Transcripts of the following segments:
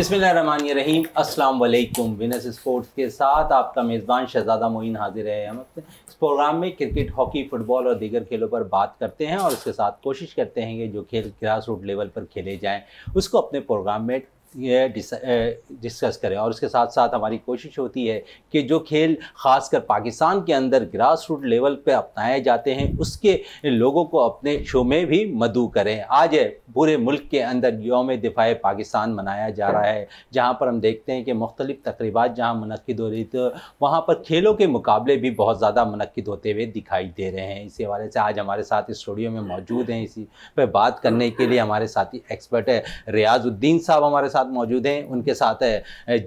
अस्सलाम वालेकुम Venus sports के साथ आपका मेज़बान शहजादा मोइन हाजिर है हम इस प्रोग्राम में क्रिकेट हॉकी फुटबॉल और दीगर खेलों पर बात करते हैं और उसके साथ कोशिश करते हैं कि जो खेल ग्रास रूट लेवल पर खेले जाएँ उसको अपने प्रोग्राम में ये डिस्कस करें और उसके साथ साथ हमारी कोशिश होती है कि जो खेल ख़ासकर पाकिस्तान के अंदर ग्रास रूट लेवल पे अपनाए जाते हैं उसके लोगों को अपने शो में भी मदू करें आज पूरे मुल्क के अंदर योम दिफा पाकिस्तान मनाया जा रहा है जहाँ पर हम देखते हैं कि मुख्तलिफ़ तकरीबा जहाँ मनद हो रही थी वहाँ पर खेलों के मुकाबले भी बहुत ज़्यादा मनद होते हुए दिखाई दे रहे हैं इसी हवाले से आज हमारे साथ स्टूडियो में मौजूद हैं इसी पर बात करने के लिए हमारे साथी एक्सपर्ट है रियाजुद्दीन साहब हमारे साथ साथ मौजूद हैं उनके साथ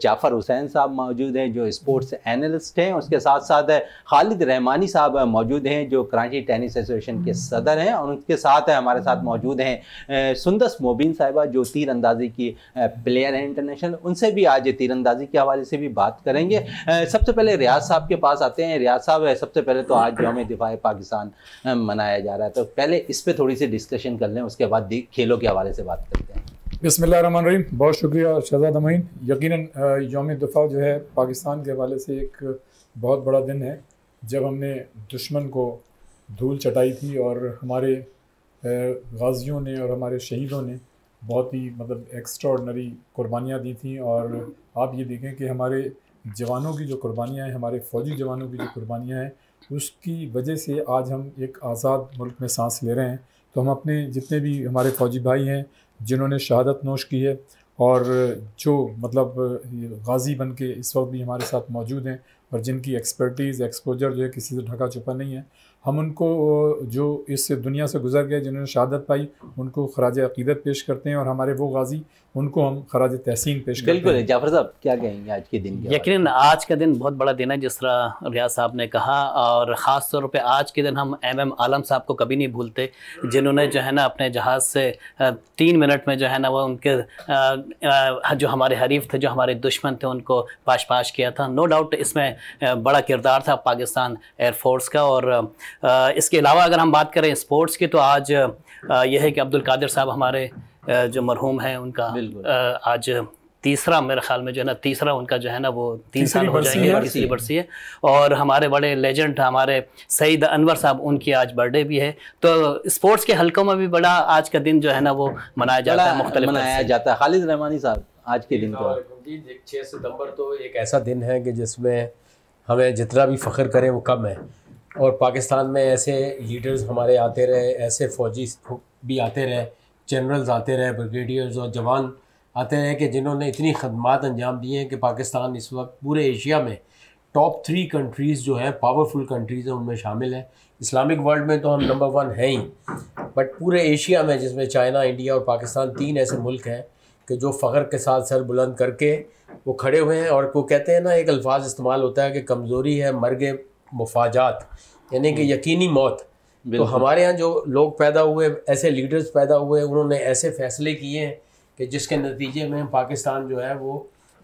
जाफ़र हुसैन साहब मौजूद हैं जो स्पोर्ट्स एनालिस्ट हैं उसके साथ साथ खालिद रहमानी साहब मौजूद हैं जो कराची टेनिस एसोसिएशन के सदर हैं और उनके साथ हमारे साथ मौजूद हैं सुंदस मोबिन साहिबा जो तीर अंदाजी की प्लेयर हैं इंटरनेशनल उनसे भी आज तीर अंदाजी के हवाले से भी बात करेंगे सबसे पहले रियाज साहब के पास आते हैं रियाज साहब सबसे पहले तो आज हमें दिफा पाकिस्तान मनाया जा रहा है तो पहले इस पर थोड़ी सी डिस्कशन कर लें उसके बाद खेलों के हवाले से बात करते हैं बसमीम बहुत शुक्रिया शहजाद अमीन यकीन योम दफ़ा जो है पाकिस्तान के हवाले से एक बहुत बड़ा दिन है जब हमने दुश्मन को धूल चटाई थी और हमारे गाजियों ने और हमारे शहीदों ने बहुत ही मतलब एक्स्ट्रॉडनरी कुर्बानियाँ दी थी और आप ये देखें कि हमारे जवानों की जो कुर्बानियाँ हैं हमारे फ़ौजी जवानों की जो कुर्बानियाँ हैं उसकी वजह से आज हम एक आज़ाद मुल्क में सांस ले रहे हैं तो हम अपने जितने भी हमारे फ़ौजी भाई हैं जिन्होंने शहादत नोश की है और जो मतलब गाजी बन के इस वक्त भी हमारे साथ मौजूद हैं और जिनकी एक्सपर्टीज़ एक्सपोजर जो है किसी से ढका छुपा नहीं है हम उनको जो इस दुनिया से गुजर गए जिन्होंने शहादत पाई उनको खराज अकीदत पेश करते हैं और हमारे वो गाजी उनको हम खराज तहसीन पेश करते बिल्कुल जाफर साहब क्या कहेंगे आज के दिन यकीन आज का दिन बहुत बड़ा दिन है जिस तरह रियाज साहब ने कहा और ख़ास तौर पे आज के दिन हम एम एम आलम साहब को कभी नहीं भूलते जिन्होंने जो है ना अपने जहाज़ से तीन मिनट में जो है ना वो उनके जो हमारे हरीफ थे जो हमारे दुश्मन थे उनको पाश पाश किया था नो डाउट इसमें बड़ा किरदार था पाकिस्तान एयरफोर्स का और इसके अलावा अगर हम बात करें स्पोर्ट्स की तो आज यह है कि अब्दुल कादिर साहब हमारे जो मरहूम है उनका आज तीसरा मेरे ख्याल में जो है ना तीसरा उनका जो है ना वो तीन साल हो जाएंगे तीसरी बरसी है और हमारे बड़े लेजेंड हमारे सईद अनवर साहब उनकी आज बर्थडे भी है तो स्पोर्ट्स के हलकों में भी बड़ा आज का दिन जो है ना वो मनाया जाता है मुख्तलिफ मनाया जाता है खालिद रहमानी साहब आज के दिन को छः सितम्बर तो एक ऐसा दिन है कि जिसमें हमें जितना भी फ़ख्र करें वो कम है और पाकिस्तान में ऐसे लीडर्स हमारे आते रहे ऐसे फ़ौजी भी आते रहे जनरल्स आते रहे ब्रिगेडियर्स और जवान आते रहे कि जिन्होंने इतनी खदमात अंजाम दिए हैं कि पाकिस्तान इस वक्त पूरे एशिया में टॉप थ्री कंट्रीज़ जो हैं पावरफुल कंट्रीज़ हैं उनमें शामिल हैं इस्लामिक वर्ल्ड में तो हम नंबर वन हैं ही बट पूरे एशिया में जिसमें चाइना इंडिया और पाकिस्तान तीन ऐसे मुल्क हैं कि जो फ़ख्र के साथ सर बुलंद करके वो खड़े हुए हैं और वो कहते हैं ना एक अल्फाज इस्तेमाल होता है कि कमज़ोरी है मर गए मफाजात यानी कि यकीनी मौत तो हमारे यहाँ जो लोग पैदा हुए ऐसे लीडर्स पैदा हुए उन्होंने ऐसे फैसले किए हैं कि जिसके नतीजे में पाकिस्तान जो है वो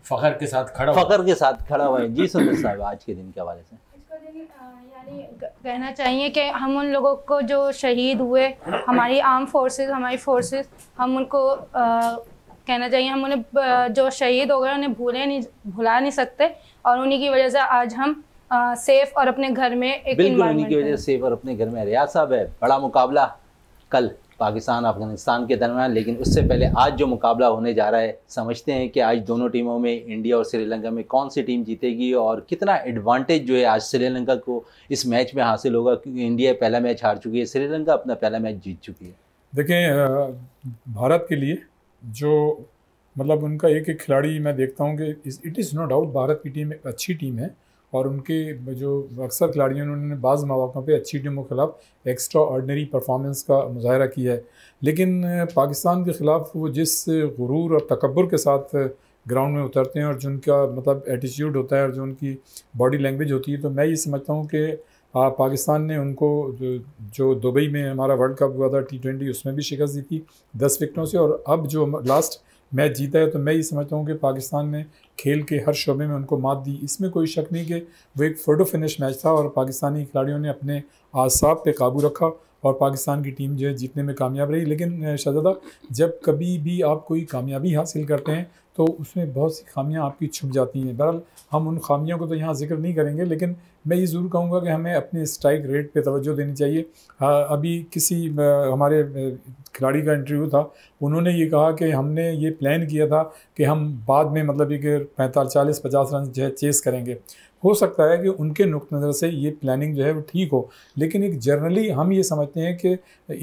फ़खर के साथ खड़ा फ़खर के साथ खड़ा हुआ है जी सदर साहब आज के दिन के हवाले से कहना चाहिए कि हम उन लोगों को जो शहीद हुए हमारी आर्म फोर्सेस हमारी फोर्सेस हम उनको आ, कहना चाहिए हम उन्हें जो शहीद हो गए उन्हें भूले नहीं भुला नहीं सकते और उन्हीं की वजह से आज हम सेफ और अपने घर में एक बिल्कुल उन्हीं की वजह सेफ और अपने घर में रियाज साहब है बड़ा मुकाबला कल पाकिस्तान अफगानिस्तान के दरमियान लेकिन उससे पहले आज जो मुकाबला होने जा रहा है समझते हैं कि आज दोनों टीमों में इंडिया और श्रीलंका में कौन सी टीम जीतेगी और कितना एडवांटेज जो है आज श्रीलंका को इस मैच में हासिल होगा क्योंकि इंडिया पहला मैच हार चुकी है श्रीलंका अपना पहला मैच जीत चुकी है देखें भारत के लिए जो मतलब उनका एक एक खिलाड़ी मैं देखता हूँ कि it is no doubt Bharat की टीम एक अच्छी टीम है और उनके जो अक्सर खिलाड़ियों ने उन्होंने बाज़ मौक़ों पर अच्छी टीमों के खिलाफ एक्स्ट्रा ऑर्डनरी परफॉर्मेंस का मुजाहरा किया है लेकिन पाकिस्तान के ख़िलाफ़ वो जिस गुरूर और तकबर के साथ ग्राउंड में उतरते हैं और जिनका मतलब एटीट्यूड होता है और जो उनकी बॉडी लैंग्वेज होती है तो मैं ये समझता हूँ कि पाकिस्तान ने उनको जो दुबई में हमारा वर्ल्ड कप हुआ था टी ट्वेंटी उसमें भी शिकस्त दी थी दस विकटों से और अब जो लास्ट मैच जीता है तो मैं ये समझता हूँ कि पाकिस्तान ने खेल के हर शोबे में उनको मात दी इसमें कोई शक नहीं कि वो एक फोटो फिनिश मैच था और पाकिस्तानी खिलाड़ियों ने अपने आसाब पे काबू रखा और पाकिस्तान की टीम जो है जीतने में कामयाब रही लेकिन शहजादा जब कभी भी आप कोई कामयाबी हासिल करते हैं तो उसमें बहुत सी खामियां आपकी छुप जाती हैं बहरहाल हम उन खामियों को तो यहाँ जिक्र नहीं करेंगे लेकिन मैं ये ज़रूर कहूँगा कि हमें अपने स्ट्राइक रेट पे तवज्जो देनी चाहिए अभी किसी हमारे खिलाड़ी का इंटरव्यू था उन्होंने ये कहा कि हमने ये प्लान किया था कि हम बाद में मतलब ये कि पैंतालीस चालीस पचास रन जो है चेस करेंगे हो सकता है कि उनके नुक़ नज़र से ये प्लानिंग जो है वो ठीक हो लेकिन एक जर्नली हम ये समझते हैं कि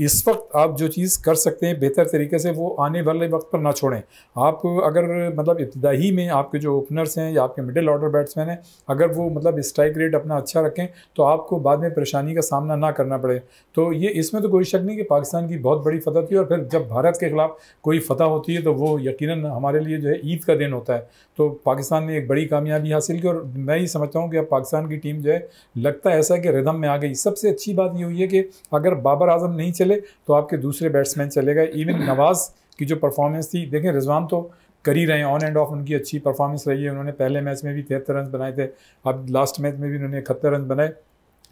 इस वक्त आप जो चीज़ कर सकते हैं बेहतर तरीके से वो आने वाले वक्त पर ना छोड़ें आप अगर मतलब इब्तदाही में आपके जो ओपनर्स हैं या आपके मिडिल ऑर्डर बैट्समैन हैं अगर वो मतलब स्ट्राइक रेट अपना अच्छा रखें तो आपको बाद में परेशानी का सामना ना करना पड़े तो ये इसमें तो कोई शक नहीं कि पाकिस्तान की बहुत बड़ी फतह थी और फिर जब भारत के ख़िलाफ़ कोई फतह होती है तो वो यकीन हमारे लिए जो है ईद का दिन होता है तो पाकिस्तान ने एक बड़ी कामयाबी हासिल की और मैं ही समझ समझता हूँ कि अब पाकिस्तान की टीम जो है लगता है ऐसा कि रिदम में आ गई सबसे अच्छी बात ये हुई है कि अगर बाबर आजम नहीं चले तो आपके दूसरे बैट्समैन चले गए इवन नवाज़ की जो परफॉर्मेंस थी देखें रिजवान तो कर ही रहे हैं ऑन एंड ऑफ उनकी अच्छी परफॉर्मेंस रही है उन्होंने पहले मैच में भी तिहत्तर रन बनाए थे अब लास्ट मैच में भी उन्होंने इकहत्तर रन बनाए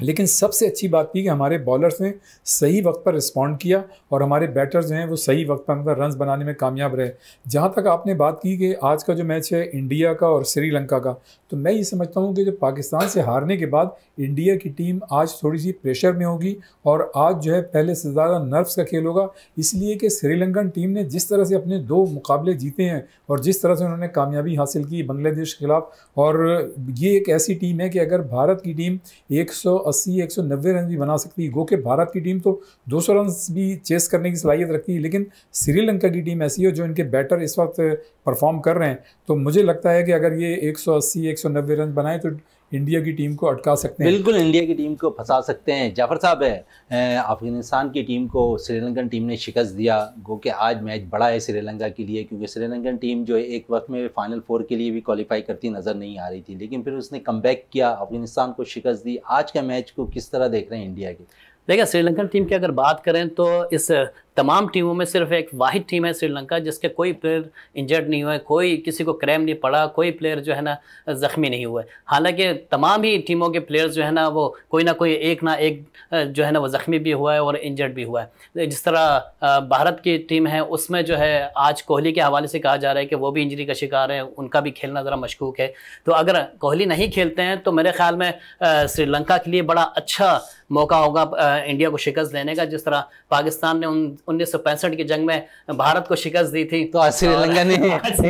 लेकिन सबसे अच्छी बात थी कि हमारे बॉलर्स ने सही वक्त पर रिस्पॉन्ड किया और हमारे बैटर्स जो हैं वो सही वक्त पर मतलब रन बनाने में कामयाब रहे जहाँ तक आपने बात की कि आज का जो मैच है इंडिया का और श्रीलंका का तो मैं ये समझता हूँ कि जो पाकिस्तान से हारने के बाद इंडिया की टीम आज थोड़ी सी प्रेशर में होगी और आज जो है पहले से ज़्यादा नर्व्स का खेल होगा इसलिए कि श्रीलंकन टीम ने जिस तरह से अपने दो मुकाबले जीते हैं और जिस तरह से उन्होंने कामयाबी हासिल की बांग्लादेश के खिलाफ और ये एक ऐसी टीम है कि अगर भारत की टीम एक अस्सी एक सौ नब्बे रन भी बना सकती है गो के भारत की टीम तो दो सौ रन भी चेस करने की सलाहियत रखती है लेकिन श्रीलंका की टीम ऐसी है जो इनके बैटर इस वक्त परफॉर्म कर रहे हैं तो मुझे लगता है कि अगर ये एक एक सौ अस्सी सौ नब्बे रन बनाए तो इंडिया की टीम को अटका सकते हैं बिल्कुल इंडिया की टीम को फंसा सकते हैं जाफर साहब है अफगानिस्तान की टीम को श्रीलंकन टीम ने शिकस्त दिया गो कि आज मैच बड़ा है श्रीलंका के लिए क्योंकि श्रीलंकन टीम जो है एक वक्त में फाइनल फोर के लिए भी क्वालिफाई करती नज़र नहीं आ रही थी लेकिन फिर उसने कम किया अफगानिस्तान को शिकस्त दी आज का मैच को किस तरह देख रहे हैं इंडिया के देखिए श्रीलंकन टीम की अगर बात करें तो इस तमाम टीमों में सिर्फ एक वाहिद टीम है श्रीलंका जिसके कोई प्लेयर इंजर्ड नहीं हुए कोई किसी को क्रैम नहीं पड़ा कोई प्लेयर जो है ना ज़ख्मी नहीं हुए हालांकि तमाम ही टीमों के प्लेयर्स जो है ना वो कोई ना कोई एक ना एक जो है ना वो ज़ख्मी भी हुआ है और इंजर्ड भी हुआ है जिस तरह भारत की टीम है उसमें जो है आज कोहली के हवाले से कहा जा रहा है कि वो भी इंजरी का शिकार है उनका भी खेलना ज़रा मशकूक है तो अगर कोहली नहीं खेलते हैं तो मेरे ख्याल में श्रीलंका के लिए बड़ा अच्छा मौका होगा इंडिया को शिकस्त देने का जिस तरह पाकिस्तान ने उन उन्नीस की जंग में भारत को शिकस्त दी थी तो श्रीलंका ने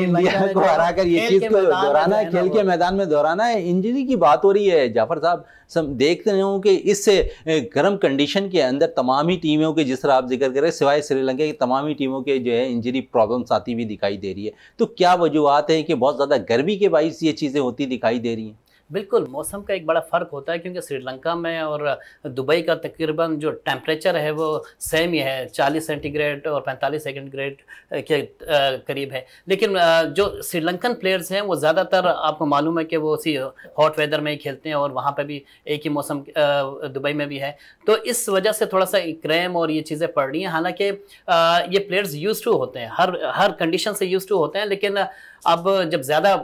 इंडिया को कर ये चीज को दोहराना है खेल के मैदान में दोहराना है इंजरी की बात हो रही है जाफर साहब सब देखते हो कि इस गर्म कंडीशन के अंदर तमाम ही टीमों के जिस तरह आप जिक्र करें सिवाय श्रीलंका की तमाम ही टीमों के जो है इंजरी प्रॉब्लम्स आती हुई दिखाई दे रही है तो क्या वजूहत है कि बहुत ज़्यादा गर्मी के बाईस ये चीज़ें होती दिखाई दे रही हैं बिल्कुल मौसम का एक बड़ा फ़र्क होता है क्योंकि श्रीलंका में और दुबई का तकरीबन जो टेम्परेचर है वो सेम ही है चालीस सेंटीग्रेड और पैंतालीस सेंटीग्रेड के करीब है लेकिन जो श्रीलंकन प्लेयर्स हैं वो ज़्यादातर आपको मालूम है कि वो उसी हॉट वेदर में ही खेलते हैं और वहाँ पर भी एक ही मौसम दुबई में भी है तो इस वजह से थोड़ा सा क्रैम और ये चीज़ें पड़ रही हैं हालांकि ये प्लेयर्स यूज टू होते हैं हर हर कंडीशन से यूज टू होते हैं लेकिन अब जब ज़्यादा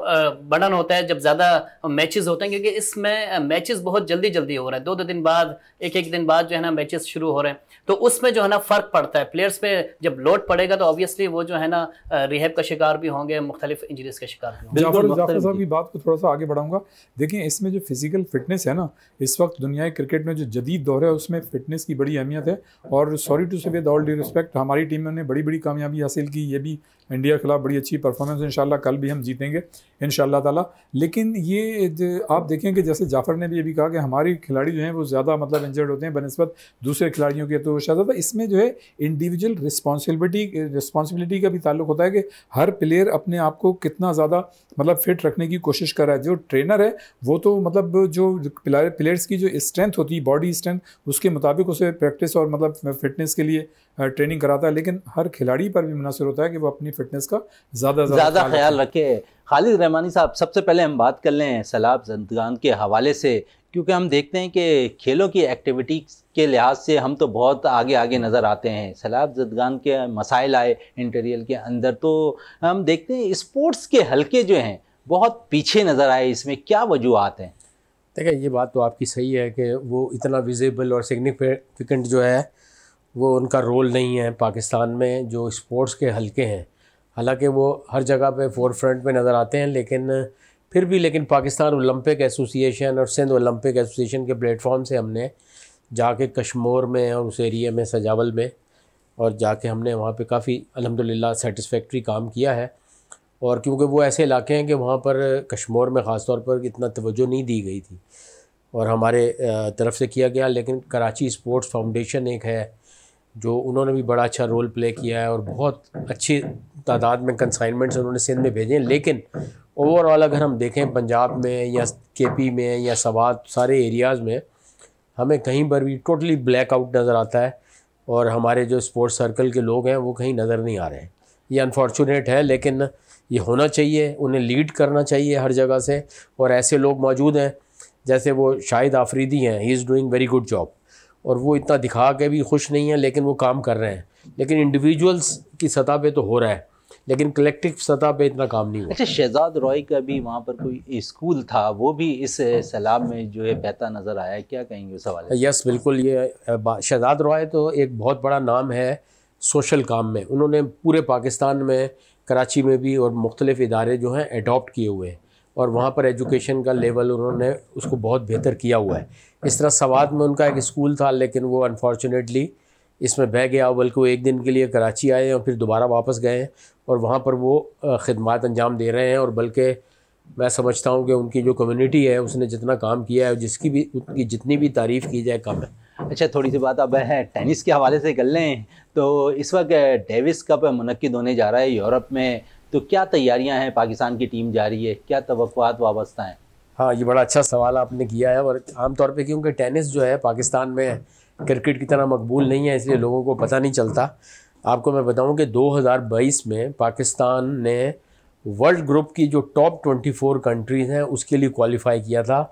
बर्डन होता है जब ज़्यादा मैचेस होते हैं क्योंकि इसमें मैचेस बहुत जल्दी जल्दी हो रहे हैं दो दो दिन बाद एक एक दिन बाद जो है ना मैचेस शुरू हो रहे हैं तो उसमें जो है ना फ़र्क पड़ता है प्लेयर्स पे जब लोड पड़ेगा तो ऑब्वियसली वो जो है ना रिहेब का शिकार भी होंगे मुख्तलिफ इंजरीज का शिकार साहब की बात को थोड़ा सा आगे बढ़ाऊंगा देखिए इसमें जो फिज़िकल फिटनेस है ना इस वक्त दुनिया क्रिकेट में जो जदीद दौर है उसमें फ़िटनेस की बड़ी अहमियत है और sorry to say with all the respect हमारी टीम ने बड़ी बड़ी कामयाबी हासिल की ये भी इंडिया के खिलाफ बड़ी अच्छी परफॉर्मेंस इन कल भी हम जीतेंगे इन ताला लेकिन ये आप देखें कि जैसे जाफर ने भी अभी कहा कि हमारी खिलाड़ी जो हैं वो ज़्यादा मतलब इंजर्ड होते हैं बनस्बत दूसरे खिलाड़ियों के तो शायद तो इसमें जो है इंडिविजुअल रिस्पॉन्सिबिलिटी रिस्पॉन्सिबिलिटी का भी ताल्लुक होता है कि हर प्लेयर अपने आप को कितना ज़्यादा मतलब फिट रखने की कोशिश कर रहा है जो ट्रेनर है वो तो मतलब जो प्लेयर्स की जो स्ट्रेंथ होती है बॉडी स्ट्रेंथ उसके मुताबिक उसे प्रैक्टिस और मतलब फिटनेस के लिए ट्रेनिंग कराता है लेकिन हर खिलाड़ी पर भी मुनासर होता है कि वो अपनी फिटनेस का ज़्यादा ज़्यादा ख्याल रखें खालिद रहमानी साहब सबसे पहले हम बात कर लें सैलाब जंदगान के हवाले से क्योंकि हम देखते हैं कि खेलों की एक्टिविटी के लिहाज से हम तो बहुत आगे आगे नज़र आते हैं सैलाब जदगान के मसाइल आए इंटीरियर के अंदर तो हम देखते हैं स्पोर्ट्स के हल्के जो हैं बहुत पीछे नज़र आए इसमें क्या वजूहत हैं देखिए ये बात तो आपकी सही है कि वो इतना विजिबल और सिग्निफिकेंट जो है वो उनका रोल नहीं है पाकिस्तान में जो स्पोर्ट्स के हल्के हैं हालांकि वो हर जगह पे फोर फ्रंट में नज़र आते हैं लेकिन फिर भी लेकिन पाकिस्तान ओलंपिक एसोसिएशन और सिंध ओलंपिक एसोसिएशन के प्लेटफॉर्म से हमने जाके कश्मोर में और उस एरिए में सजावल में और जाके हमने वहाँ पे काफ़ी अलहमदिल्ला सेटिसफेक्ट्री काम किया है और क्योंकि वो ऐसे इलाके हैं कि वहाँ पर कश्मोर में ख़ास तौर पर इतना तवज्जो नहीं दी गई थी और हमारे तरफ से किया गया लेकिन कराची स्पोर्ट्स फाउंडेशन एक है जो उन्होंने भी बड़ा अच्छा रोल प्ले किया है और बहुत अच्छी तादाद में कंसाइनमेंट्स उन्होंने सिंध में भेजे हैं लेकिन ओवरऑल अगर हम देखें पंजाब में या केपी में या सवात सारे एरियाज़ में हमें कहीं पर भी टोटली ब्लैक आउट नज़र आता है और हमारे जो स्पोर्ट्स सर्कल के लोग हैं वो कहीं नज़र नहीं आ रहे हैं ये अनफॉर्चुनेट है लेकिन ये होना चाहिए उन्हें लीड करना चाहिए हर जगह से और ऐसे लोग मौजूद हैं जैसे वो शाहिद आफरीदी हैं he is doing very good job और वो इतना दिखा के भी खुश नहीं है लेकिन वो काम कर रहे हैं लेकिन इंडिविजुअल्स की सतह पे तो हो रहा है लेकिन कलेक्टिव सतह पे इतना काम नहीं हुआ अच्छा शहजाद रॉय का भी वहाँ पर कोई स्कूल था वो भी इस सैलाब में जो है बहता नज़र आया क्या कहेंगे उस यस बिल्कुल ये शहजाद रॉय तो एक बहुत बड़ा नाम है सोशल काम में उन्होंने पूरे पाकिस्तान में कराची में भी और मुख्तलिफ़ इदारे जो हैं एडॉप्ट किए हुए हैं और वहाँ पर एजुकेशन का लेवल उन्होंने उसको बहुत बेहतर किया हुआ है इस तरह सवाद में उनका एक स्कूल था लेकिन वो अनफॉर्चुनेटली इसमें बह गया बल्कि वो एक दिन के लिए कराची आए और फिर दोबारा वापस गए हैं और वहाँ पर वो ख़दमात अंजाम दे रहे हैं और बल्कि मैं समझता हूँ कि उनकी जो कम्युनिटी है उसने जितना काम किया है जिसकी भी उनकी जितनी भी तारीफ़ की जाए कम है अच्छा थोड़ी सी बात अब है टेनिस के हवाले से कर लें तो इस वक्त डेविस कप मनद होने जा रहा है यूरोप में तो क्या तैयारियां हैं पाकिस्तान की टीम जा रही है क्या तो वाबस्ता हैं हाँ ये बड़ा अच्छा सवाल आपने किया है और आमतौर पर क्योंकि टेनिस जो है पाकिस्तान में क्रिकेट की तरह मकबूल नहीं है इसलिए लोगों को पता नहीं चलता आपको मैं बताऊं कि 2022 में पाकिस्तान ने वर्ल्ड ग्रुप की जो टॉप 24 कंट्रीज़ हैं उसके लिए क्वालिफाई किया था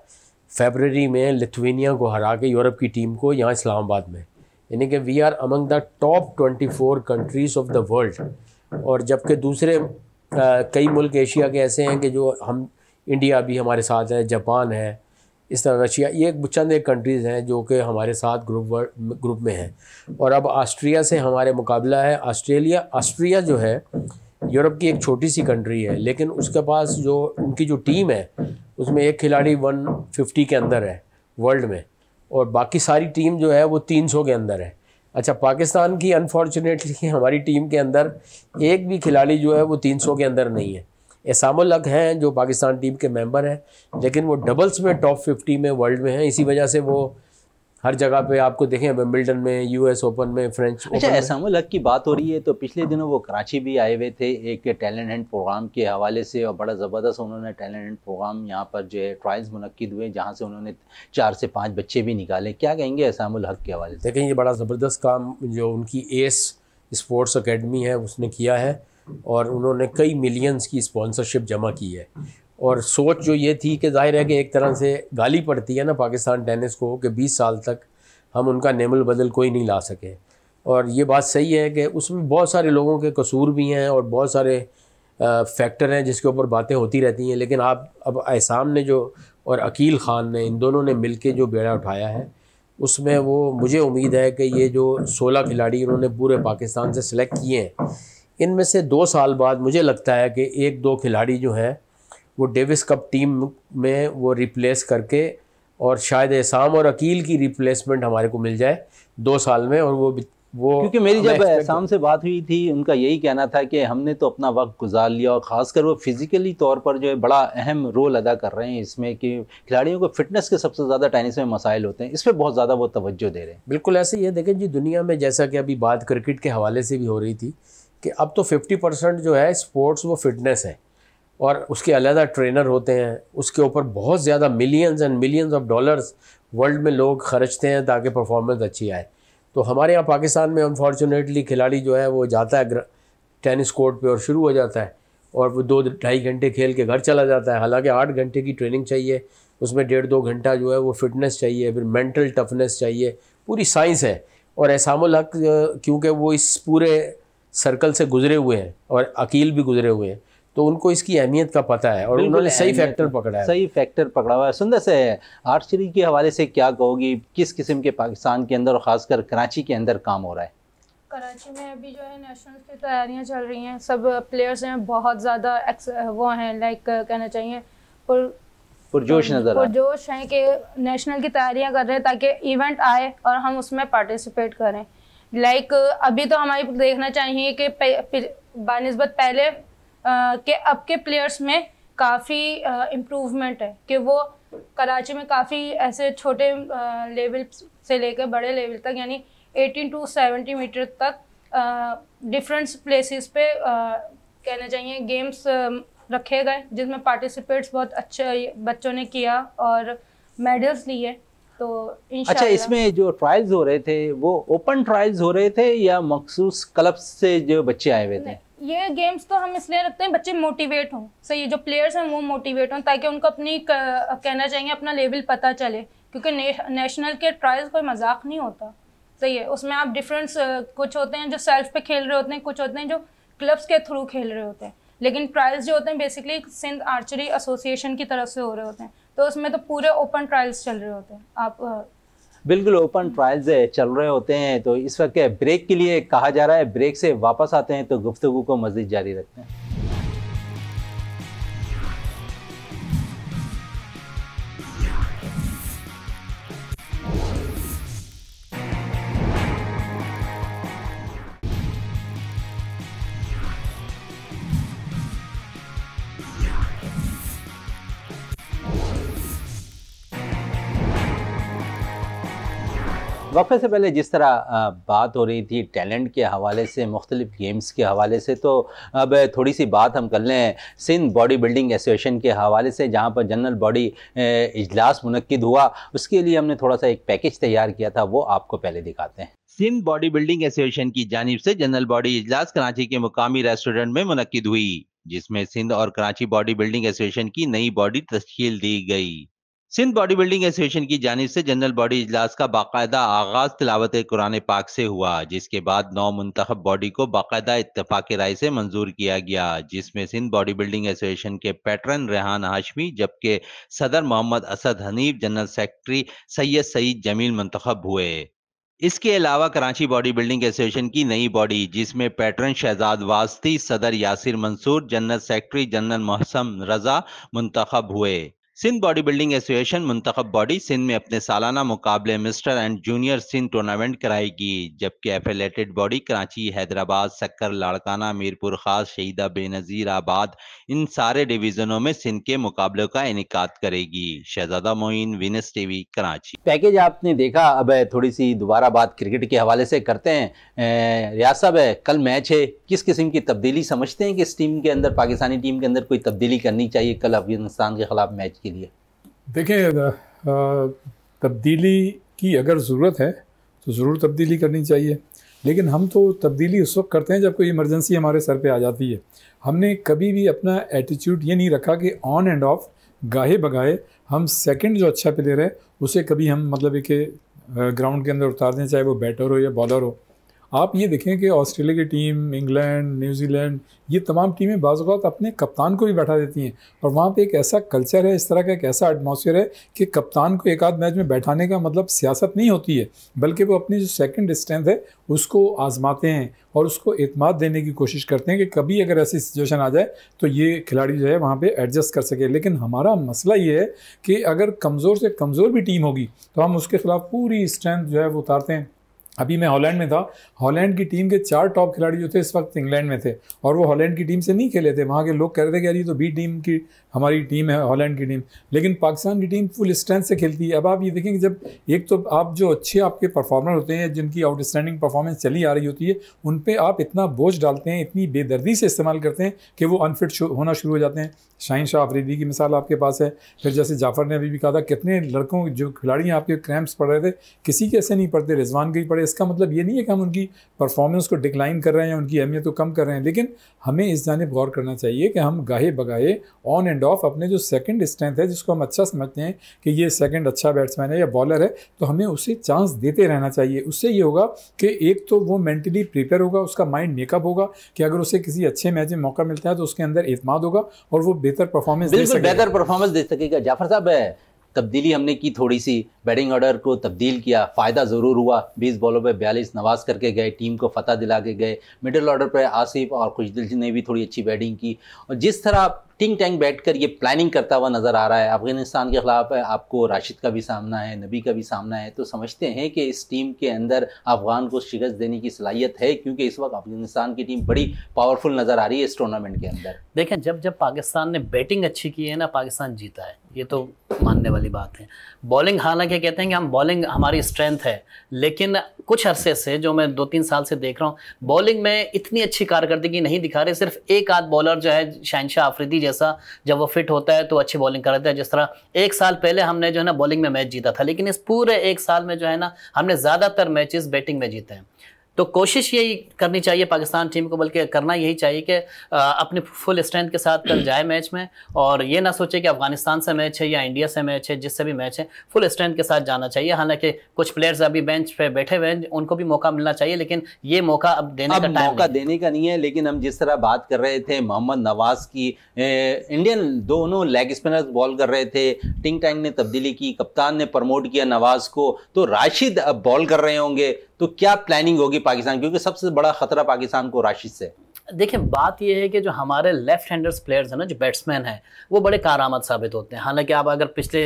फेबररी में लिथुनिया को हरा के यूरोप की टीम को यहाँ इस्लामाबाद में यानी कि we are among the top 24 countries of the world और जबकि दूसरे कई मुल्क एशिया के ऐसे हैं कि जो हम इंडिया भी हमारे साथ है जापान है इस तरह रशिया ये चंद एक कंट्रीज़ हैं जो कि हमारे साथ ग्रुप ग्रुप में हैं और अब ऑस्ट्रिया से हमारे मुकाबला है ऑस्ट्रेलिया ऑस्ट्रिया जो है यूरोप की एक छोटी सी कंट्री है लेकिन उसके पास जो उनकी जो टीम है उसमें एक खिलाड़ी 150 के अंदर है वर्ल्ड में और बाकी सारी टीम जो है वो 300 के अंदर है अच्छा पाकिस्तान की अनफॉर्चुनेटली हमारी टीम के अंदर एक भी खिलाड़ी जो है वो 300 के अंदर नहीं है एसामुल हक हैं जो पाकिस्तान टीम के मेंबर हैं लेकिन वो डबल्स में टॉप 50 में वर्ल्ड में हैं इसी वजह से वो हर जगह पे आपको देखें विम्बल्टन में यूएस ओपन में फ्रेंच अच्छा ऐसा में लग की बात हो रही है तो पिछले दिनों वो कराची भी आए हुए थे एक टैलेंट हंड प्रोग्राम के हवाले से और बड़ा ज़बरदस्त उन्होंने टैलेंट हंड प्रोग्राम यहाँ पर जो है ट्रायल्स मनक़द हुए जहाँ से उन्होंने चार से पाँच बच्चे भी निकाले क्या कहेंगे ऐसामुल हक के हवाले से देखें ये बड़ा ज़बरदस्त काम जो उनकी एस स्पोर्ट्स अकेडमी है उसने किया है और उन्होंने कई मिलियंस की स्पॉन्सरशिप जमा की है और सोच जो ये थी कि जाहिर है कि एक तरह से गाली पड़ती है ना पाकिस्तान टेनिस को कि 20 साल तक हम उनका नेमल बदल कोई नहीं ला सके और ये बात सही है कि उसमें बहुत सारे लोगों के कसूर भी हैं और बहुत सारे फैक्टर हैं जिसके ऊपर बातें होती रहती हैं लेकिन आप अब एहसाम ने जो और अकील ख़ान ने इन दोनों ने मिल जो बेड़ा उठाया है उसमें वो मुझे उम्मीद है कि ये जो 16 खिलाड़ी इन्होंने पूरे पाकिस्तान से सिलेक्ट किए हैं इनमें से दो साल बाद मुझे लगता है कि एक दो खिलाड़ी जो हैं वो डेविस कप टीम में वो रिप्लेस करके और शायद एसाम और अकील की रिप्लेसमेंट हमारे को मिल जाए दो साल में और वो वो क्योंकि मेरी जब एहसाम से बात हुई थी उनका यही कहना था कि हमने तो अपना वक्त गुजार लिया और ख़ासकर वो फिज़िकली तौर पर जो है बड़ा अहम रोल अदा कर रहे हैं इसमें कि खिलाड़ियों को फिटनेस के सबसे ज़्यादा टेनिस में मसाइल होते हैं इस पर बहुत ज़्यादा वो तवज्जो दे रहे हैं बिल्कुल ऐसे ही है देखें जी दुनिया में जैसा कि अभी बात क्रिकेट के हवाले से भी हो रही थी कि अब तो फिफ्टी परसेंट जो है स्पोर्ट्स वो फिटनेस है और उसके अलहदा ट्रेनर होते हैं उसके ऊपर बहुत ज़्यादा millions and millions of dollars world में लोग खर्चते हैं ताकि परफॉर्मेंस अच्छी आए तो हमारे यहाँ पाकिस्तान में अनफॉर्चुनेटली खिलाड़ी जो है वो जाता है टेनिस कोर्ट पे और शुरू हो जाता है और वो दो ढाई घंटे खेल के घर चला जाता है हालांकि आठ घंटे की ट्रेनिंग चाहिए उसमें डेढ़ दो घंटा जो है वो फिटनेस चाहिए फिर मेंटल टफनेस चाहिए पूरी साइंस है और एहसाम क्योंकि वो इस पूरे सर्कल से गुजरे हुए हैं और अकील भी गुजरे हुए हैं तो उनको इसकी अहमियत का पता है और उन्होंने सही फैक्टर पकड़ा है सही फैक्टर पकड़ा हुआ है सुंदर से आर्चरी के हवाले से क्या कहोगी किस किस्म के पाकिस्तान के अंदर और ख़ासकर कराची के अंदर काम हो रहा है कराची में अभी जो है नेशनल की तैयारियां चल रही हैं सब प्लेयर्स हैं बहुत ज़्यादा वो हैं लाइक कहना चाहिए पुर, पुरजोश नज़र पुरजोश हैं कि नेशनल की तैयारियां कर रहे हैं ताकि इवेंट आए और हम उसमें पार्टिसिपेट करें लाइक अभी तो हमारी देखना चाहिए कि बानस्बत पहले के अब के प्लेयर्स में काफ़ी इम्प्रूवमेंट है कि वो कराची में काफ़ी ऐसे छोटे लेवल से लेकर बड़े लेवल तक यानी 18 टू 70 मीटर तक डिफरेंट प्लेसेस पे कहना चाहिए गेम्स रखे गए जिसमें पार्टिसिपेट्स बहुत अच्छे बच्चों ने किया और मेडल्स लिए तो अच्छा इसमें जो ट्रायल्स हो रहे थे वो ओपन ट्रायल्स हो रहे थे या मखसूस क्लब्स से जो बच्चे आए हुए थे ये गेम्स तो हम इसलिए रखते हैं बच्चे मोटिवेट हों सही जो प्लेयर्स हैं वो मोटिवेट हों ताकि उनको अपनी कहना चाहिए अपना लेवल पता चले क्योंकि ने, नेशनल के ट्रायल्स कोई मजाक नहीं होता सही है उसमें आप डिफरेंस कुछ होते हैं जो सेल्फ पे खेल रहे होते हैं कुछ होते हैं जो क्लब्स के थ्रू खेल रहे होते हैं लेकिन ट्रायल्स जो होते हैं बेसिकली सिंध आर्चरी एसोसिएशन की तरफ से हो रहे होते हैं तो उसमें तो पूरे ओपन ट्रायल्स चल रहे होते हैं आप बिल्कुल ओपन ट्रायल्स चल रहे होते हैं तो इस वक्त ब्रेक के लिए कहा जा रहा है ब्रेक से वापस आते हैं तो गुफ्तु को मजीद जारी रखते हैं वक्फे से पहले जिस तरह बात हो रही थी टैलेंट के हवाले से मुख्तलिफ गेम्स के हवाले से तो अब थोड़ी सी बात हम कर लें सिंध बॉडी बिल्डिंग एसोसिएशन के हवाले से जहाँ पर जनरल बॉडी इजलास मुनद हुआ उसके लिए हमने थोड़ा सा एक पैकेज तैयार किया था वो आपको पहले दिखाते हैं सिंध बॉडी बिल्डिंग एसोसिएशन की जानब से जनरल बॉडी इजलास कराची के मुकामी रेस्टोरेंट में मनद हुई जिसमें सिंध और कराची बॉडी बिल्डिंग एसोसिएशन की नई बॉडी तश्ील दी गई सिंध बॉडी बिल्डिंग एसोसिएशन की जानब से जनरल बॉडी इजलास का बाकायदा आगाज तिलावत कुरान पाक से हुआ जिसके बाद नौ मुंतब बॉडी को बाकायदा इतफाक राय से मंजूर किया गया जिसमें सिंध बॉडी बिल्डिंग एसोसिएशन के पैटर्न रेहान हाशमी जबकि सदर मोहम्मद असद हनीफ जनरल सेक्रेटरी सैयद सईद जमील मंतखब हुए इसके अलावा कराची बॉडी बिल्डिंग एसोसिएशन की नई बॉडी जिसमें पैटर्न शहजाद वास्ती सदर Yasir Mansoor general secretary general Mohsin Raza मंतखब हुए सिंध बॉडी बिल्डिंग एसोसिएशन मुंतब बॉडी सिंध में अपने सालाना मुकाबले mister and junior Sindh tournament कराएगी जबकि एफिलेटेड बॉडी कराची हैदराबाद सक्कर लाड़काना मीरपुर खास शहीदा बेनजीर आबाद इन सारे डिवीजनों में सिंध के मुकाबलों का इनका करेगी Shahzada Moin Venus TV Karachi package आपने देखा अब थोड़ी सी दोबारा बात क्रिकेट के हवाले से करते हैं रियाज साहब है कल मैच है किस किस्म की तब्दीली समझते हैं कि इस टीम के अंदर पाकिस्तानी टीम के अंदर कोई तब्दीली करनी चाहिए कल अफगानिस्तान के खिलाफ मैच की के लिए देखिए तब्दीली की अगर ज़रूरत है तो ज़रूर तब्दीली करनी चाहिए लेकिन हम तो तब्दीली उस वक्त करते हैं जब कोई इमरजेंसी हमारे सर पे आ जाती है हमने कभी भी अपना एटीट्यूड ये नहीं रखा कि ऑन एंड ऑफ गाहे बगाहे हम सेकंड जो अच्छा प्लेयर है उसे कभी हम मतलब एक ग्राउंड के अंदर उतार दें चाहे वो बैटर हो या बॉलर हो आप ये देखें कि ऑस्ट्रेलिया की टीम इंग्लैंड न्यूजीलैंड ये तमाम टीमें बाज़ात अपने कप्तान को भी बैठा देती हैं और वहाँ पे एक ऐसा कल्चर है इस तरह का एक ऐसा एटमोसफियर है कि कप्तान को एक आध मैच में बैठाने का मतलब सियासत नहीं होती है बल्कि वो अपनी जो सेकेंड स्ट्रेंथ है उसको आजमाते हैं और उसको अतमाद देने की कोशिश करते हैं कि कभी अगर ऐसी सिचुएशन आ जाए तो ये खिलाड़ी जो है वहाँ पर एडजस्ट कर सके लेकिन हमारा मसला ये है कि अगर कमज़ोर से कमज़ोर भी टीम होगी तो हम उसके खिलाफ पूरी स्ट्रेंथ जो है वो उतारते हैं अभी मैं हॉलैंड में था हॉलैंड की टीम के चार टॉप खिलाड़ी जो थे इस वक्त इंग्लैंड में थे और वो हॉलैंड की टीम से नहीं खेले थे वहाँ के लोग कह रहे थे कि अरे तो बी टीम की हमारी टीम है हॉलैंड की टीम लेकिन पाकिस्तान की टीम फुल स्ट्रेंथ से खेलती है अब आप ये देखेंगे जब एक तो आप जो अच्छे आपके परफॉर्मर होते हैं जिनकी आउटस्टैंडिंग परफॉर्मेंस चली आ रही होती है उन पर आप इतना बोझ डालते हैं इतनी बेदर्दी से इस्तेमाल करते हैं कि वो अनफिट होना शुरू हो जाते हैं शाहिन शाह आफरीदी की मिसाल आपके पास है फिर जैसे जाफर ने अभी भी कहा था कितने लड़कों जो खिलाड़ी हैं आपके क्रैम्प्स पड़ रहे थे किसी के ऐसे नहीं पड़ते रिजवान के ही पड़े इसका मतलब ये नहीं है कि हम उनकी परफॉर्मेंस को डिक्लाइन कर रहे हैं उनकी अहमियत को कम कर रहे हैं लेकिन हमें इस जानब गौर करना चाहिए कि हम गाहे बगाहे ऑन एंड ऑफ अपने जो सेकंड स्ट्रेंथ है जिसको हम अच्छा समझते हैं कि ये सेकंड अच्छा बैट्समैन है या बॉलर है तो हमें उसे चांस देते रहना चाहिए उससे ये होगा कि एक तो वो मेंटली प्रिपेयर होगा उसका माइंड मेकअप होगा कि अगर उसे किसी अच्छे मैच में मौका मिलता है तो उसके अंदर एतमाद होगा और वो बेहतर परफॉर्मेंस बेहतर परफॉर्मेंस दे सकेगा जाफर साहब तब्दीली हमने की थोड़ी सी बैटिंग ऑर्डर को तब्दील किया फ़ायदा ज़रूर हुआ 20 बॉलों पर बयालीस नवाज करके गए टीम को फतह दिला के गए मिडिल ऑर्डर पर आसिफ और खुशदिल ने भी थोड़ी अच्छी बैटिंग की और जिस तरह थिंक टैंक बैठकर ये प्लानिंग करता हुआ नज़र आ रहा है अफगानिस्तान के ख़िलाफ़ आपको राशिद का भी सामना है नबी का भी सामना है तो समझते हैं कि इस टीम के अंदर अफगान को शिकस्त देने की सलाहियत है क्योंकि इस वक्त अफगानिस्तान की टीम बड़ी पावरफुल नज़र आ रही है इस टूर्नामेंट के अंदर देखें जब जब पाकिस्तान ने बैटिंग अच्छी की है ना पाकिस्तान जीता है ये तो मानने वाली बात है बॉलिंग हालांकि कहते हैं कि हम बॉलिंग हमारी स्ट्रेंथ है लेकिन कुछ अरसे से जो मैं दो तीन साल से देख रहा हूँ बॉलिंग में इतनी अच्छी कारकर्दगी नहीं दिखा रहे सिर्फ एक आध बॉलर जो है शहनशाह आफरीदी जैसे ऐसा जब वो फिट होता है तो अच्छी बॉलिंग करता है जिस तरह एक साल पहले हमने जो है ना बॉलिंग में मैच जीता था लेकिन इस पूरे एक साल में जो है ना हमने ज़्यादातर मैचेस बैटिंग में जीते हैं तो कोशिश यही करनी चाहिए पाकिस्तान टीम को बल्कि करना यही चाहिए कि अपने फुल स्ट्रेंथ के साथ कल जाए मैच में और ये ना सोचे कि अफगानिस्तान से मैच है या इंडिया से मैच है जिससे भी मैच है फुल स्ट्रेंथ के साथ जाना चाहिए हालांकि कुछ प्लेयर्स अभी बेंच पे बैठे हुए हैं उनको भी मौका मिलना चाहिए लेकिन ये मौका अब देने अब का टाइम मौका देने का नहीं है लेकिन हम जिस तरह बात कर रहे थे मोहम्मद नवाज की इंडियन दोनों लेग स्पिनर्स बॉल कर रहे थे टिंग टैंग ने तब्दीली की कप्तान ने प्रमोट किया नवाज को तो राशिद अब बॉल कर रहे होंगे तो क्या प्लानिंग होगी पाकिस्तान क्योंकि सबसे बड़ा खतरा पाकिस्तान को राशिद से देखिए बात यह है कि जो हमारे लेफ्ट हैंडर्स प्लेयर्स हैं ना जो बैट्समैन हैं वो बड़े कारामद साबित होते हैं हालांकि आप अगर पिछले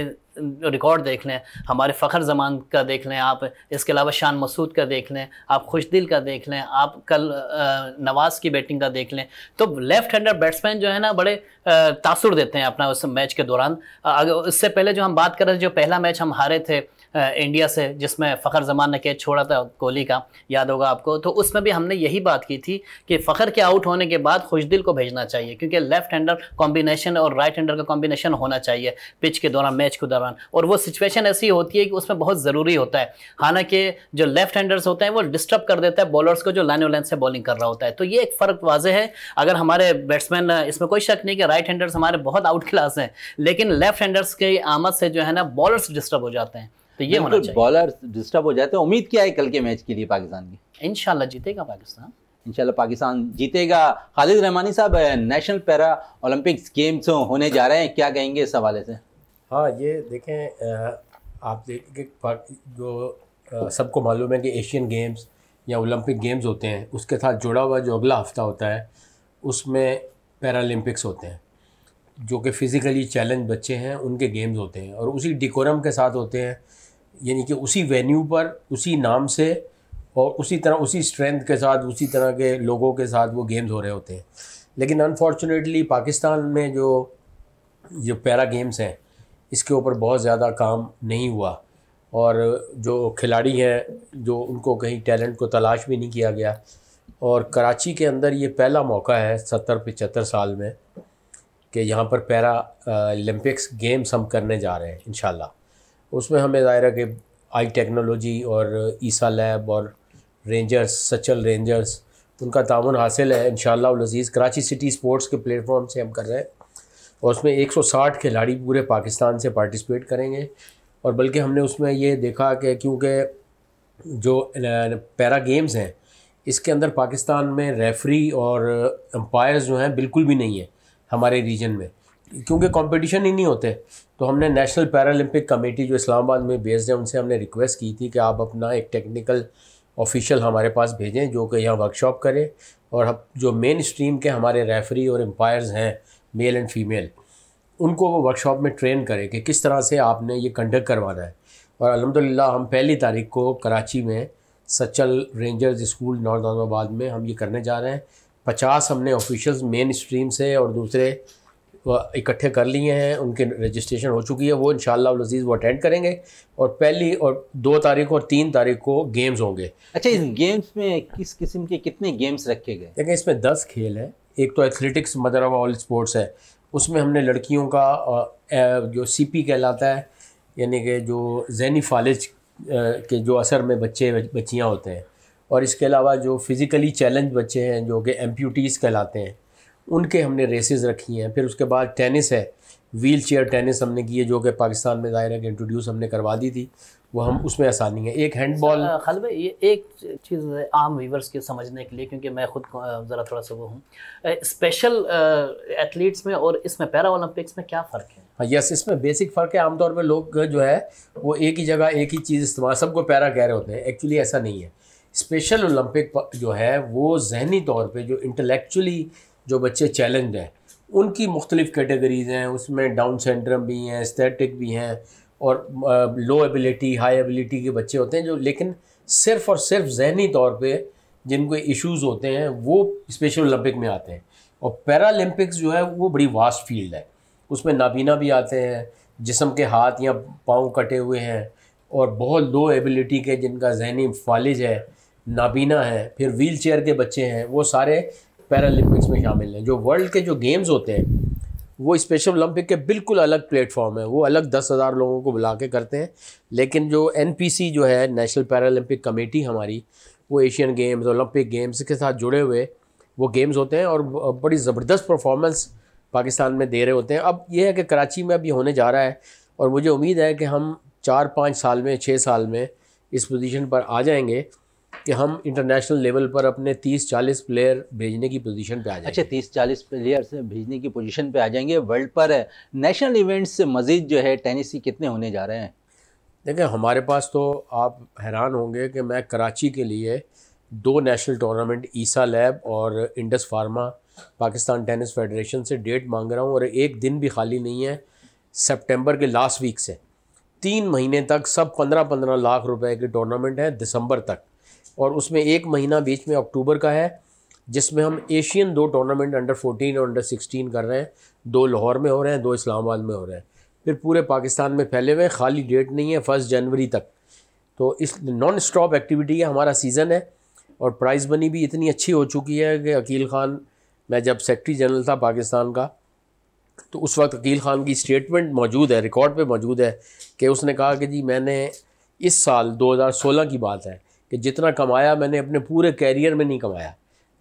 रिकॉर्ड देख लें हमारे फ़खर जमान का देख लें आप इसके अलावा शान मसूद का देख लें आप खुश दिल का देख लें आप कल नवाज़ की बैटिंग का देख लें तो लेफ्ट हैंडर बैट्समैन जो है ना बड़े तासुर देते हैं अपना उस मैच के दौरान अगर इससे पहले जो हम बात कर रहे थे जो पहला मैच हम हारे थे इंडिया से जिसमें फ़खर जमान ने कैच छोड़ा था कोहली का याद होगा आपको तो उसमें भी हमने यही बात की थी कि फ़खर के आउट होने के बाद खुशदिल को भेजना चाहिए क्योंकि लेफ्ट हैंडर कॉम्बिनेशन और राइट हैंडर का कॉम्बिनेशन होना चाहिए पिच के दौरान मैच के दौरान और वो सिचुएशन ऐसी होती है कि उसमें बहुत ज़रूरी होता है हालांकि जो लेफ्ट हैंडर्स होते हैं वो डिस्टर्ब कर देता है बॉलर्स को जो लाइन लाइन से बॉलिंग कर रहा होता है तो ये एक फ़र्क वाजह है अगर हमारे बैट्समैन इसमें कोई शक नहीं कि राइट हैंडर्स हमारे बहुत आउट क्लास हैं लेकिन लेफ्ट हैंडर्स की आमद से जो है ना बॉलर्स डिस्टर्ब हो जाते हैं तो ये होना चाहिए बॉलर डिस्टर्ब हो जाते हैं उम्मीद क्या है कल के मैच के लिए पाकिस्तान की इनशाला जीतेगा पाकिस्तान इंशाल्लाह पाकिस्तान जीतेगा खालिद रहमानी साहब नेशनल पैरा ओलंपिक्स गेम्स होने जा रहे हैं क्या कहेंगे इस हवाले से हाँ ये देखें आप देखिए जो सबको मालूम है कि एशियन गेम्स या ओलंपिक गेम्स होते हैं उसके साथ जुड़ा हुआ जो अगला हफ्ता होता है उसमें पैरालंपिक्स होते हैं जो कि फ़िज़िकली चैलेंज बच्चे हैं उनके गेम्स होते हैं और उसी डिकोरम के साथ होते हैं यानी कि उसी वेन्यू पर उसी नाम से और उसी तरह उसी स्ट्रेंथ के साथ उसी तरह के लोगों के साथ वो गेम्स हो रहे होते हैं लेकिन अनफॉर्चुनेटली पाकिस्तान में जो जो पैरा गेम्स हैं इसके ऊपर बहुत ज़्यादा काम नहीं हुआ और जो खिलाड़ी हैं जो उनको कहीं टैलेंट को तलाश भी नहीं किया गया और कराची के अंदर ये पहला मौका है सत्तर पचहत्तर साल में कि यहाँ पर पैरा ओलंपिक्स गेम्स हम करने जा रहे हैं इन उसमें हमें जाहिर है कि आई टेक्नोलॉजी और ईसा लैब और रेंजर्स सचल रेंजर्स उनका ताउन हासिल है इन शज़ीज़ कराची सिटी स्पोर्ट्स के प्लेटफॉर्म से हम कर रहे हैं और उसमें 160 खिलाड़ी पूरे पाकिस्तान से पार्टिसिपेट करेंगे और बल्कि हमने उसमें ये देखा कि क्योंकि जो पैरा गेम्स हैं इसके अंदर पाकिस्तान में रेफरी और अम्पायर्स जो हैं बिल्कुल भी नहीं है हमारे रीजन में क्योंकि कंपटीशन ही नहीं होते तो हमने नेशनल पैरालंपिक कमेटी जो इस्लामाबाद में बेस्ड है उनसे हमने रिक्वेस्ट की थी कि आप अपना एक टेक्निकल ऑफिशियल हमारे पास भेजें जो कि यहाँ वर्कशॉप करे और हम जो मेन स्ट्रीम के हमारे रेफरी और एम्पायर्स हैं मेल एंड फीमेल उनको वो वर्कशॉप में ट्रेन करें कि किस तरह से आपने ये कंडक्ट करवाना है और अलहमदिल्ला हम पहली तारीख को कराची में सचल रेंजर्स स्कूल नॉर्थ आबाद में हम ये करने जा रहे हैं पचास हमने ऑफिशियल्स मेन स्ट्रीम से और दूसरे इकट्ठे कर लिए हैं उनके रजिस्ट्रेशन हो चुकी है वो इन शज़ीज़ वो अटेंड करेंगे और पहली और दो तारीख और तीन तारीख को गेम्स होंगे अच्छा इस गेम्स में किस किस्म के कितने गेम्स रखे गए देखिए इसमें दस खेल हैं एक तो athletics mother of all sports है उसमें हमने लड़कियों का जो सी पी कहलाता है यानी कि जो जहनी फालिज के जो असर में बच्चे बच्चियाँ होते हैं और इसके अलावा जो फिज़िकली चैलेंज बच्चे हैं जो कि एम्प्यूटीज़ कहलाते हैं उनके हमने रेसेस रखी हैं फिर उसके बाद टेनिस है व्हील चेयर टेनिस हमने की है जो कि पाकिस्तान में है के इंट्रोड्यूस हमने करवा दी थी वो हम उसमें आसानी है एक हैंडबॉल खलबे ये एक चीज़ आम वीवर्स के समझने के लिए क्योंकि मैं खुद ज़रा थोड़ा सा वो हूँ स्पेशल एथलीट्स में और इसमें पैरा ओलंपिक्स में क्या फ़र्क है हाँ यस इसमें बेसिक फ़र्क है आमतौर पर लोग जो है वो एक ही जगह एक ही चीज़ इस्तेमाल सबको पैरा कह रहे होते हैं एक्चुअली ऐसा नहीं है स्पेशल ओलंपिक जो है वो जहनी तौर पर जो इंटेलेक्चुअली जो बच्चे चैलेंज हैं उनकी मुख्तलिफ़ कैटेगरीज़ हैं उसमें डाउन सेंड्रम भी हैं स्थेटिक भी हैं और लो एबिलिटी हाई एबिलिटी के बच्चे होते हैं जो लेकिन सिर्फ़ और सिर्फ जहनी तौर पर जिनको इशूज़ होते हैं वो स्पेशल ओलंपिक में आते हैं और पैरालंपिक्स जो है वो बड़ी वास्ट फील्ड है उसमें नाबीना भी आते हैं जिसम के हाथ या पाँव कटे हुए हैं और बहुत लो एबिलिटी के जिनका जहनी फालिज है नाबीना है फिर व्हील चेयर के बच्चे हैं वो सारे पैरालंपिक्स में शामिल हैं जो वर्ल्ड के जो गेम्स होते हैं वो स्पेशल ओलंपिक के बिल्कुल अलग प्लेटफॉर्म है वो अलग दस हज़ार लोगों को बुला के करते हैं लेकिन जो एन जो है नेशनल पैरालंपिक कमेटी हमारी वो एशियन गेम्स ओलंपिक गेम्स के साथ जुड़े हुए वो गेम्स होते हैं और बड़ी ज़बरदस्त परफॉर्मेंस पाकिस्तान में दे रहे होते हैं अब ये है कि कराची में अभी होने जा रहा है और मुझे उम्मीद है कि हम चार पाँच साल में छः साल में इस पोजीशन पर आ जाएंगे कि हम इंटरनेशनल लेवल पर अपने 30-40 प्लेयर भेजने की पोजीशन अच्छा, पे आ जाएंगे अच्छा 30-40 प्लेयर से भेजने की पोजीशन पे आ जाएंगे वर्ल्ड पर नेशनल इवेंट्स से मज़ीद जो है टेनिसी कितने होने जा रहे हैं देखिए हमारे पास तो आप हैरान होंगे कि मैं कराची के लिए दो नेशनल टूर्नामेंट ईसा लैब और Indus Pharma Pakistan Tennis Federation से डेट मांग रहा हूँ और एक दिन भी खाली नहीं है सेप्टेम्बर के लास्ट वीक से तीन महीने तक सब पंद्रह पंद्रह लाख रुपए के टूर्नामेंट हैं दिसंबर तक और उसमें एक महीना बीच में अक्टूबर का है जिसमें हम एशियन दो टूर्नामेंट अंडर फोर्टीन और अंडर सिक्सटीन कर रहे हैं दो लाहौर में हो रहे हैं दो इस्लामाबाद में हो रहे हैं फिर पूरे पाकिस्तान में फैले हुए हैं खाली डेट नहीं है फर्स्ट जनवरी तक तो इस नॉन स्टॉप एक्टिविटी है हमारा सीज़न है और प्राइज़ मनी भी इतनी अच्छी हो चुकी है कि अकील ख़ान मैं जब सेक्रटरी जनरल था पाकिस्तान का तो उस वक्त अकील ख़ान की स्टेटमेंट मौजूद है रिकॉर्ड पे मौजूद है कि उसने कहा कि जी मैंने इस साल 2016 की बात है कि जितना कमाया मैंने अपने पूरे कैरियर में नहीं कमाया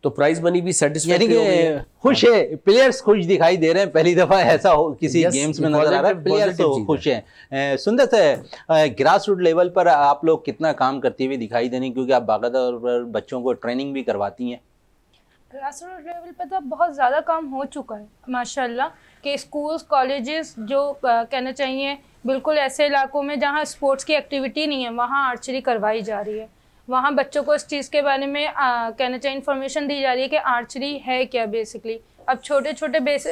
तो प्राइस मनी भी सेटिस्फैक्टरी खुश है प्लेयर्स खुश दिखाई दे रहे हैं पहली दफा ऐसा हो किसी yes, गेम्स में नजर आ रहा है प्लेयर्स तो खुश हैं सुंदर से ग्रास रूट लेवल पर आप लोग कितना काम करती हुई दिखाई देने क्योंकि आप बाकायदा पर बच्चों को ट्रेनिंग भी करवाती हैं ग्रास रूट लेवल पर तो बहुत ज़्यादा काम हो चुका है माशाल्लाह के स्कूल्स कॉलेजेस जो कहना चाहिए बिल्कुल ऐसे इलाकों में जहाँ स्पोर्ट्स की एक्टिविटी नहीं है वहाँ आर्चरी करवाई जा रही है वहाँ बच्चों को इस चीज़ के बारे में कहना चाहिए इन्फॉर्मेशन दी जा रही है कि आर्चरी है क्या बेसिकली अब छोटे छोटे बेस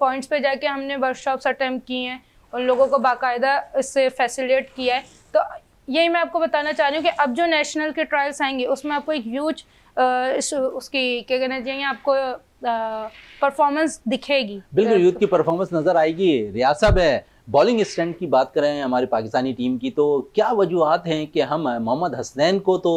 पॉइंट्स पे जाके हमने वर्कशॉप्स अटैम्प्ट किए हैं उन लोगों को बाकायदा इससे फैसिलेट किया है तो यही मैं आपको बताना चाह रही हूँ कि अब जो नेशनल के ट्रायल्स आएंगे उसमें आपको एक ह्यूज उसकी क्या कहना चाहिए आपको परफॉर्मेंस दिखेगी बिल्कुल यूथ की परफॉर्मेंस नज़र आएगी रियासब है बॉलिंग स्ट्रेंथ की बात करें हमारी पाकिस्तानी टीम की तो क्या वजूहत हैं कि हम मोहम्मद हसनैन को तो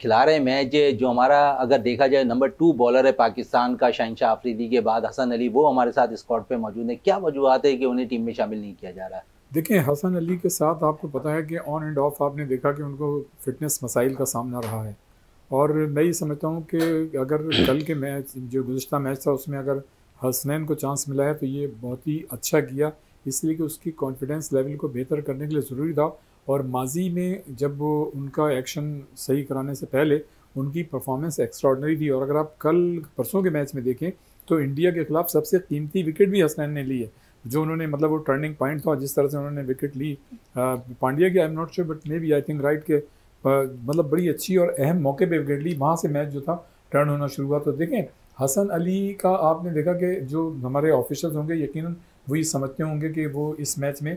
खिला रहे हैं मैच जो हमारा अगर देखा जाए नंबर टू बॉलर है पाकिस्तान का शहनशाह आफरीदी के बाद हसन अली वो हमारे साथ स्कॉट पे मौजूद है क्या वजूहत है कि उन्हें टीम में शामिल नहीं किया जा रहा है देखिए हसन अली के साथ आपको पता है कि ऑन एंड ऑफ आपने देखा कि उनको फिटनेस मसाइल का सामना रहा है और मैं ये समझता हूँ कि अगर कल के मैच जो गुज्त मैच था उसमें अगर हसनैन को चांस मिला है तो ये बहुत ही अच्छा किया इसलिए कि उसकी कॉन्फिडेंस लेवल को बेहतर करने के लिए ज़रूरी था और माजी में जब उनका एक्शन सही कराने से पहले उनकी परफॉर्मेंस एक्स्ट्रॉडनरी थी और अगर आप कल परसों के मैच में देखें तो इंडिया के खिलाफ सबसे कीमती विकेट भी हसनैन ने ली है जो उन्होंने मतलब वो टर्निंग पॉइंट था जिस तरह से उन्होंने विकेट ली पांड्या की I am not sure but maybe I think right के मतलब बड़ी अच्छी और अहम मौके पर विकेट ली वहाँ से मैच जो था टर्न होना शुरू हुआ तो देखें हसन अली का आपने देखा कि जो हमारे ऑफिशल्स होंगे यकीनन वो ये समझते होंगे कि वो इस मैच में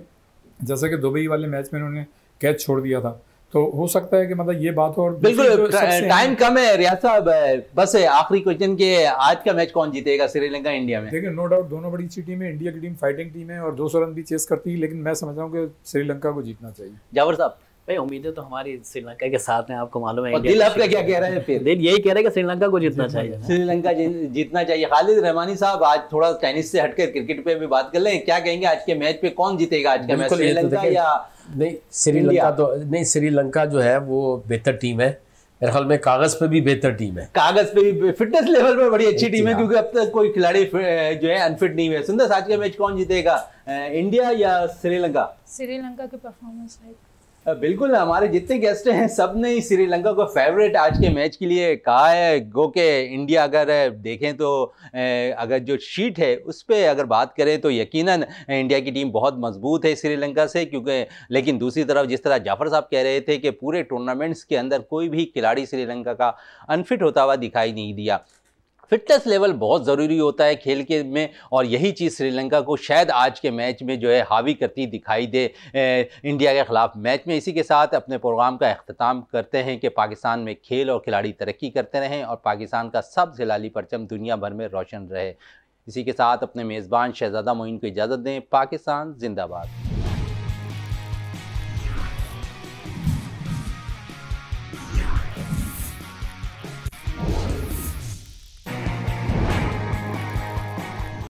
जैसे कि दुबई वाले मैच में उन्होंने कैच छोड़ दिया था तो हो सकता है कि मतलब ये बात हो और बिल्कुल टाइम कम है रियाज साहब बस आखिरी क्वेश्चन के आज का मैच कौन जीतेगा श्रीलंका इंडिया में देखिए नो डाउट दोनों बड़ी अच्छी टीम है इंडिया की टीम फाइटिंग टीम है और दो सौ रन भी चेस करती है लेकिन मैं समझ रहा हूँ कि श्रीलंका को जीतना चाहिए जावर साहब भाई उम्मीद है तो हमारी श्रीलंका के साथ हैं आपको मालूम है दिल आपका क्या कह रहा है फिर दिल यही कह रहा है कि श्रीलंका को जीतना चाहिए श्रीलंका जीतना चाहिए खालिद रहमानी साहब आज थोड़ा टेनिस से हटकर क्रिकेट पे भी बात कर लें क्या कहेंगे आज के मैच पे कौन जीतेगा आज का मैच तो श्रीलंका या नहीं श्रीलंका तो नहीं श्रीलंका जो है वो बेहतर टीम है मेरे ख्याल में कागज पे भी बेहतर टीम है कागज पे भी फिटनेस लेवल पे बड़ी अच्छी टीम है क्योंकि हाँ। अब तक कोई खिलाड़ी जो है अनफिट नहीं है सुंदर आज का मैच कौन जीतेगा इंडिया या श्रीलंका श्रीलंका की परफॉर्मेंस लाइक बिल्कुल हमारे जितने गेस्ट हैं सब ने ही श्रीलंका को फेवरेट आज के मैच के लिए कहा है गो के इंडिया अगर देखें तो अगर जो शीट है उस पर अगर बात करें तो यकीनन इंडिया की टीम बहुत मजबूत है श्रीलंका से क्योंकि लेकिन दूसरी तरफ जिस तरह जाफर साहब कह रहे थे कि पूरे टूर्नामेंट्स के अंदर कोई भी खिलाड़ी श्रीलंका का अनफिट होता हुआ दिखाई नहीं दिया फिटनेस लेवल बहुत ज़रूरी होता है खेल के में और यही चीज़ श्रीलंका को शायद आज के मैच में जो है हावी करती दिखाई दे इंडिया के ख़िलाफ़ मैच में इसी के साथ अपने प्रोग्राम का अख्ताम करते हैं कि पाकिस्तान में खेल और खिलाड़ी तरक्की करते रहें और पाकिस्तान का सब जिलाली परचम दुनिया भर में रोशन रहे इसी के साथ अपने मेज़बान शहजादा मोइन को इजाज़त दें पाकिस्तान जिंदाबाद